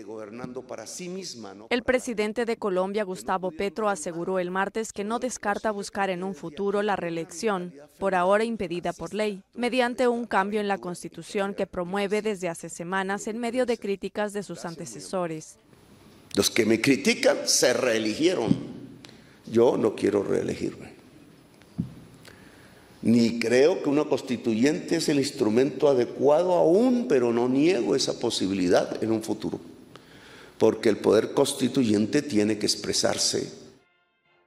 gobernando para sí misma. El presidente de Colombia, Gustavo Petro, aseguró el martes que no descarta buscar en un futuro la reelección, por ahora impedida por ley, mediante un cambio en la constitución que promueve desde hace semanas en medio de críticas de sus antecesores. Los que me critican se reeligieron. Yo no quiero reelegirme. Ni creo que una constituyente es el instrumento adecuado aún, pero no niego esa posibilidad en un futuro porque el poder constituyente tiene que expresarse.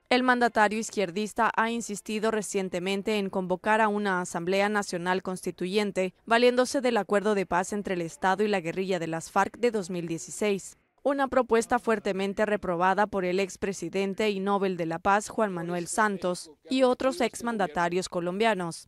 El mandatario izquierdista ha insistido recientemente en convocar a una Asamblea Nacional Constituyente, valiéndose del acuerdo de paz entre el Estado y la guerrilla de las FARC de 2016, una propuesta fuertemente reprobada por el expresidente y Nobel de la Paz Juan Manuel Santos y otros exmandatarios colombianos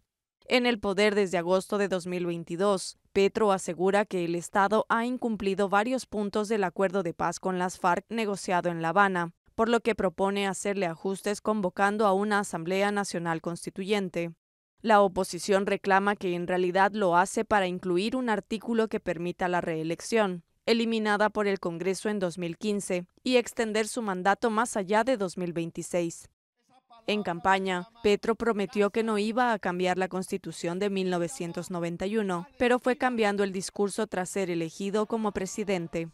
en el poder desde agosto de 2022. Petro asegura que el Estado ha incumplido varios puntos del acuerdo de paz con las FARC negociado en La Habana, por lo que propone hacerle ajustes convocando a una Asamblea Nacional Constituyente. La oposición reclama que en realidad lo hace para incluir un artículo que permita la reelección, eliminada por el Congreso en 2015, y extender su mandato más allá de 2026. En campaña, Petro prometió que no iba a cambiar la constitución de 1991, pero fue cambiando el discurso tras ser elegido como presidente.